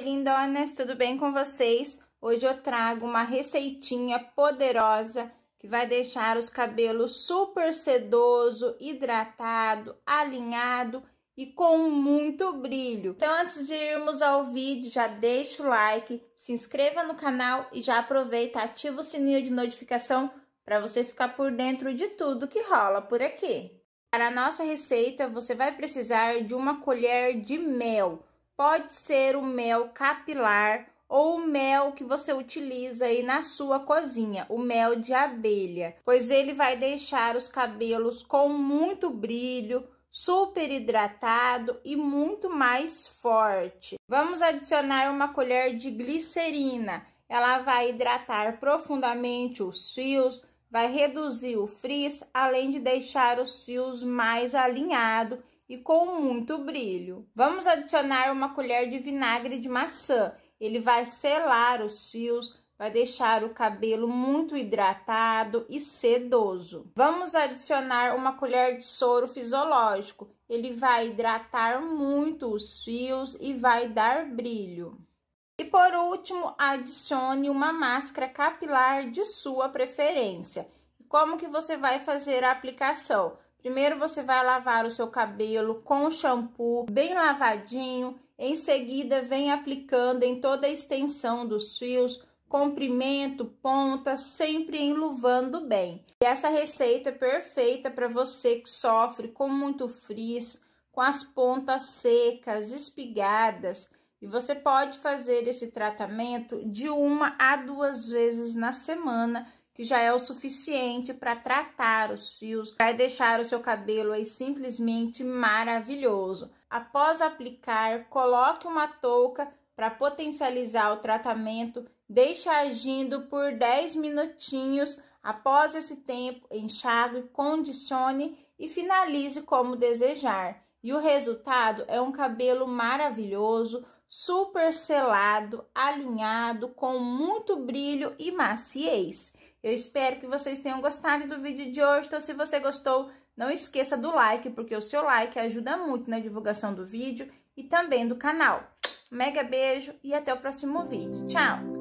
lindonas, tudo bem com vocês? Hoje eu trago uma receitinha poderosa que vai deixar os cabelos super sedoso, hidratado, alinhado e com muito brilho. Então antes de irmos ao vídeo, já deixa o like, se inscreva no canal e já aproveita, ativa o sininho de notificação para você ficar por dentro de tudo que rola por aqui. Para a nossa receita, você vai precisar de uma colher de mel Pode ser o mel capilar ou o mel que você utiliza aí na sua cozinha, o mel de abelha, pois ele vai deixar os cabelos com muito brilho, super hidratado e muito mais forte. Vamos adicionar uma colher de glicerina. Ela vai hidratar profundamente os fios, vai reduzir o frizz, além de deixar os fios mais alinhados e com muito brilho. Vamos adicionar uma colher de vinagre de maçã. Ele vai selar os fios, vai deixar o cabelo muito hidratado e sedoso. Vamos adicionar uma colher de soro fisiológico. Ele vai hidratar muito os fios e vai dar brilho. E por último, adicione uma máscara capilar de sua preferência. Como que você vai fazer a aplicação? Primeiro você vai lavar o seu cabelo com shampoo bem lavadinho, em seguida vem aplicando em toda a extensão dos fios, comprimento, ponta, sempre enluvando bem. E essa receita é perfeita para você que sofre com muito frizz, com as pontas secas, espigadas, e você pode fazer esse tratamento de uma a duas vezes na semana que já é o suficiente para tratar os fios, para deixar o seu cabelo aí simplesmente maravilhoso. Após aplicar, coloque uma touca para potencializar o tratamento, deixe agindo por 10 minutinhos. Após esse tempo, enxague, condicione e finalize como desejar. E o resultado é um cabelo maravilhoso, super selado, alinhado, com muito brilho e maciez. Eu espero que vocês tenham gostado do vídeo de hoje. Então, se você gostou, não esqueça do like, porque o seu like ajuda muito na divulgação do vídeo e também do canal. Mega beijo e até o próximo vídeo. Tchau!